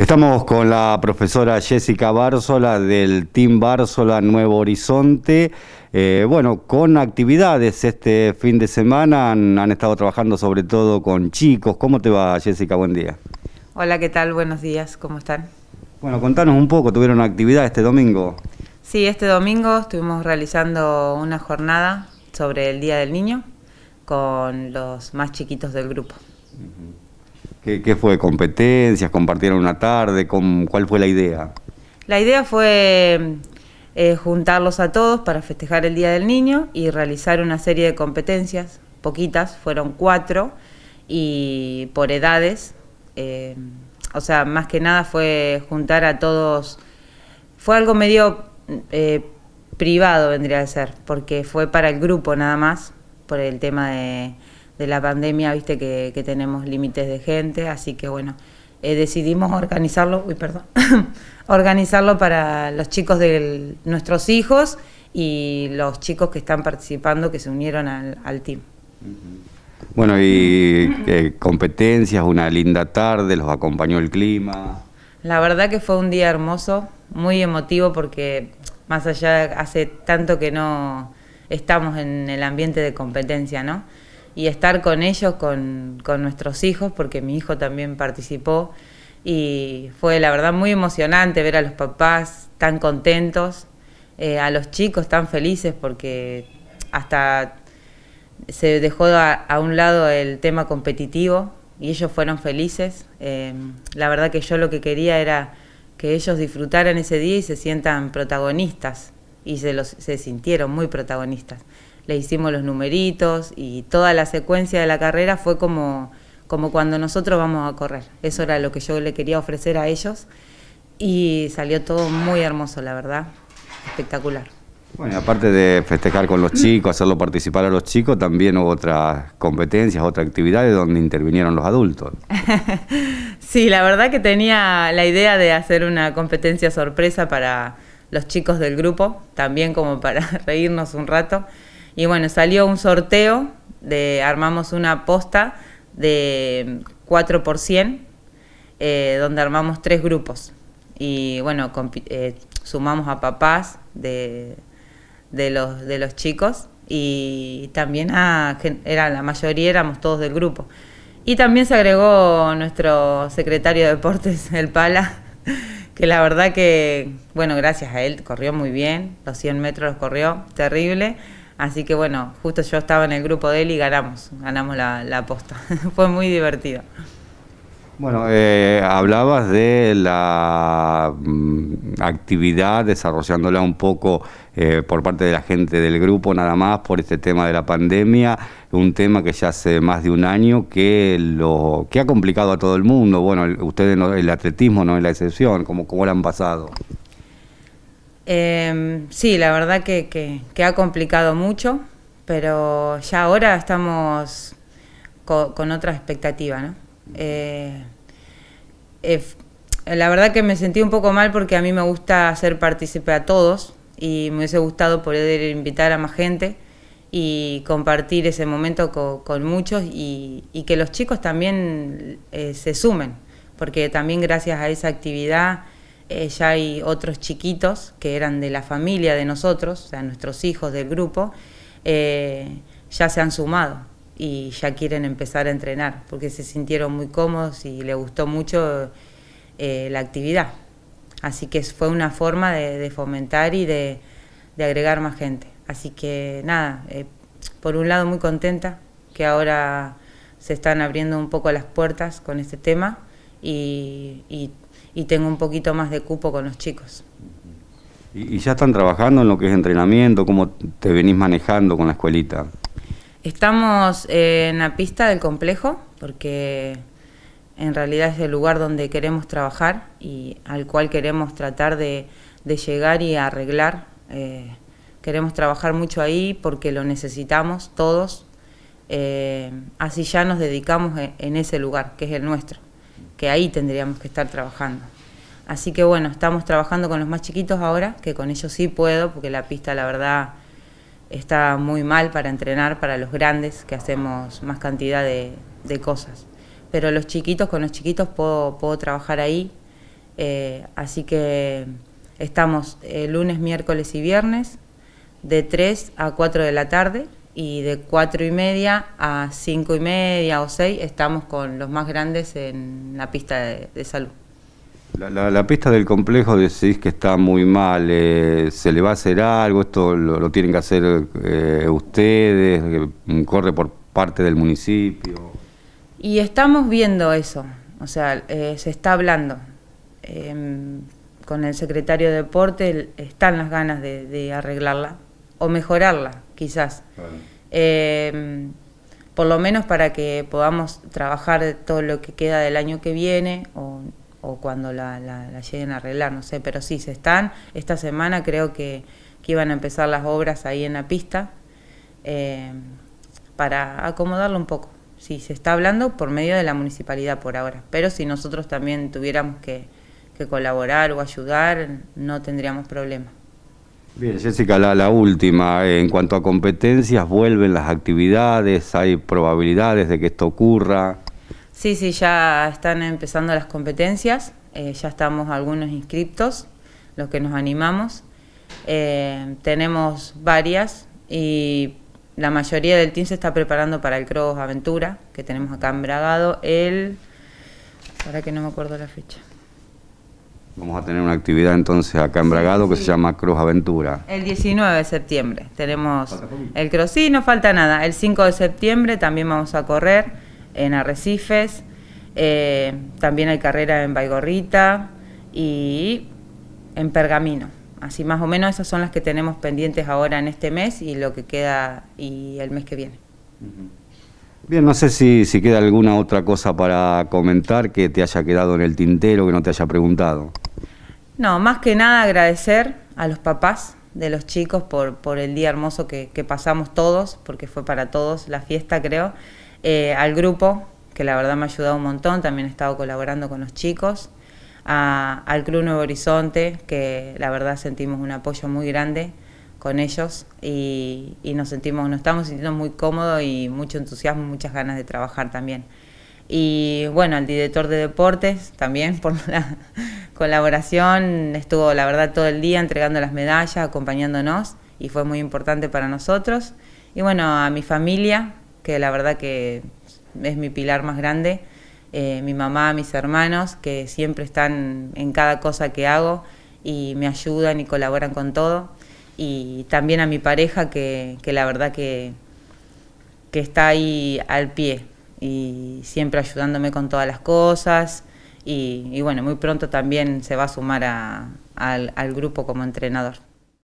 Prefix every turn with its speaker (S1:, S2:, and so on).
S1: Estamos con la profesora Jessica Bárzola del Team Bárzola Nuevo Horizonte. Eh, bueno, con actividades este fin de semana han, estado trabajando sobre todo con chicos. ¿Cómo te va, Jessica? Buen día.
S2: Hola, ¿qué tal? Buenos días, ¿cómo están?
S1: Bueno, contanos un poco, ¿tuvieron actividad este domingo?
S2: Sí, este domingo estuvimos realizando una jornada sobre el Día del Niño con los más chiquitos del grupo.
S1: ¿Qué, fue? ¿Competencias? ¿Compartieron una tarde? Con, ¿Cuál fue la idea?
S2: La idea fue eh, juntarlos a todos para festejar el Día del Niño y realizar una serie de competencias, poquitas, fueron cuatro, y por edades. Eh, o sea, más que nada fue juntar a todos. Fue algo medio eh, privado, vendría a ser, porque fue para el grupo nada más, por el tema de de la pandemia, viste que, tenemos límites de gente, así que bueno, eh, decidimos organizarlo, uy, perdón, organizarlo para los chicos de nuestros hijos y los chicos que están participando, que se unieron al, team.
S1: Bueno, y eh, competencias, una linda tarde, los acompañó el clima.
S2: La verdad que fue un día hermoso, muy emotivo porque más allá hace tanto que no estamos en el ambiente de competencia, ¿no? y estar con ellos, con, nuestros hijos, porque mi hijo también participó y fue la verdad muy emocionante ver a los papás tan contentos, eh, a los chicos tan felices porque hasta se dejó a, un lado el tema competitivo y ellos fueron felices. Em, la verdad que yo lo que quería era que ellos disfrutaran ese día y se sientan protagonistas y se, los, se sintieron muy protagonistas le hicimos los numeritos y toda la secuencia de la carrera fue como, como cuando nosotros vamos a correr. Eso era lo que yo le quería ofrecer a ellos y salió todo muy hermoso, la verdad, espectacular. Bueno,
S1: aparte de festejar con los chicos, hacerlo participar a los chicos, también hubo otras competencias, otras actividades donde intervinieron los adultos.
S2: sí, la verdad que tenía la idea de hacer una competencia sorpresa para los chicos del grupo, también como para reírnos un rato. Y bueno, salió un sorteo, de, armamos una posta de 4 por 100, eh, donde armamos tres grupos. Y bueno, eh, sumamos a papás de, de, los, de los chicos y también a, era, la mayoría éramos todos del grupo. Y también se agregó nuestro secretario de deportes, el Pala, que la verdad que, bueno, gracias a él corrió muy bien, los 100 metros los corrió, terrible. Así que bueno, justo yo estaba en el grupo de él y ganamos, ganamos la, aposta. Fue muy divertido.
S1: Bueno, eh, hablabas de la mm, actividad, desarrollándola un poco eh, por parte de la gente del grupo, nada más por este tema de la pandemia, un tema que ya hace más de un año que lo que ha complicado a todo el mundo. Bueno, ustedes, el atletismo no es la excepción, como cómo lo han pasado?
S2: Em, sí, la verdad que, ha complicado mucho, pero ya ahora estamos con, otra expectativa, eh, eh, la verdad que me sentí un poco mal porque a mí me gusta hacer partícipe a todos y me hubiese gustado poder invitar a más gente y compartir ese momento con, muchos y, que los chicos también eh, se sumen, porque también gracias a esa actividad eh, ...ya hay otros chiquitos que eran de la familia de nosotros, o sea, nuestros hijos del grupo, eh, ya se han sumado y ya quieren empezar a entrenar porque se sintieron muy cómodos y le gustó mucho eh, la actividad. Así que fue una forma de, fomentar y de, agregar más gente. Así que nada, por un lado muy contenta que ahora se están abriendo un poco las puertas con este tema y y tengo un poquito más de cupo con los chicos.
S1: ¿Y, ya están trabajando en lo que es entrenamiento? ¿Cómo te venís manejando con la escuelita?
S2: Estamos eh, en la pista del complejo, porque en realidad es el lugar donde queremos trabajar y al cual queremos tratar de, llegar y arreglar. Eh, queremos trabajar mucho ahí porque lo necesitamos todos. Eh, así ya nos dedicamos e, en ese lugar, que es el nuestro que ahí tendríamos que estar trabajando. Así que bueno, estamos trabajando con los más chiquitos ahora, que con ellos sí puedo, porque la pista la verdad está muy mal para entrenar para los grandes, que hacemos más cantidad de, cosas. Pero los chiquitos, con los chiquitos puedo, trabajar ahí. Eh, así que estamos eh, lunes, miércoles y viernes de 3 a 4 de la tarde y de cuatro y media a cinco y media o seis estamos con los más grandes en la pista de, salud.
S1: La, la, la, pista del complejo decís que está muy mal, eh, ¿se le va a hacer algo? ¿Esto lo, tienen que hacer eh, ustedes? Eh, ¿Corre por parte del municipio?
S2: Y estamos viendo eso, o sea, se está hablando. Em, con el secretario de Deporte están las ganas de arreglarla o mejorarla quizás. Em, por lo menos para que podamos trabajar todo lo que queda del año que viene o, cuando la, lleguen a arreglar, no sé, pero sí, se están. Esta semana creo que, que iban a empezar las obras ahí en la pista em, para acomodarlo un poco. Sí, se está hablando por medio de la municipalidad por ahora, pero si nosotros también tuviéramos que, que colaborar o ayudar, no tendríamos problema.
S1: Bien, Jessica, la, última. Eh, en cuanto a competencias, ¿vuelven las actividades? ¿Hay probabilidades de que esto ocurra?
S2: Sí, sí, ya están empezando las competencias. Eh, ya estamos algunos inscriptos, los que nos animamos. Eh, tenemos varias y la mayoría del team se está preparando para el Cross Aventura, que tenemos acá en Bragado, el... Ahora que no me acuerdo la fecha.
S1: Vamos a tener una actividad entonces acá en Bragado que se llama Cruz Aventura.
S2: El 19 de septiembre tenemos el Cruz, sí, no falta nada. El 5 de septiembre también vamos a correr en Arrecifes, eh, también hay carrera en Baigorrita y en Pergamino. Así más o menos esas son las que tenemos pendientes ahora en este mes y lo que queda y el mes que viene.
S1: Bien, no sé si, si, queda alguna otra cosa para comentar que te haya quedado en el tintero, que no te haya preguntado.
S2: No, más que nada agradecer a los papás de los chicos por, el día hermoso que, pasamos todos, porque fue para todos la fiesta, creo. Eh, al grupo, que la verdad me ha ayudado un montón, también he estado colaborando con los chicos. al Club Nuevo Horizonte, que la verdad sentimos un apoyo muy grande con ellos y, nos sentimos, nos estamos sintiendo muy cómodos y mucho entusiasmo, muchas ganas de trabajar también y bueno, al director de deportes también por la colaboración. Estuvo, la verdad, todo el día entregando las medallas, acompañándonos y fue muy importante para nosotros. Y bueno, a mi familia, que la verdad que es mi pilar más grande, eh, mi mamá, mis hermanos, que siempre están en cada cosa que hago y me ayudan y colaboran con todo. Y también a mi pareja, que, que la verdad que, que está ahí al pie y siempre ayudándome con todas las cosas. Y, bueno, muy pronto también se va a sumar a, al, al grupo como entrenador.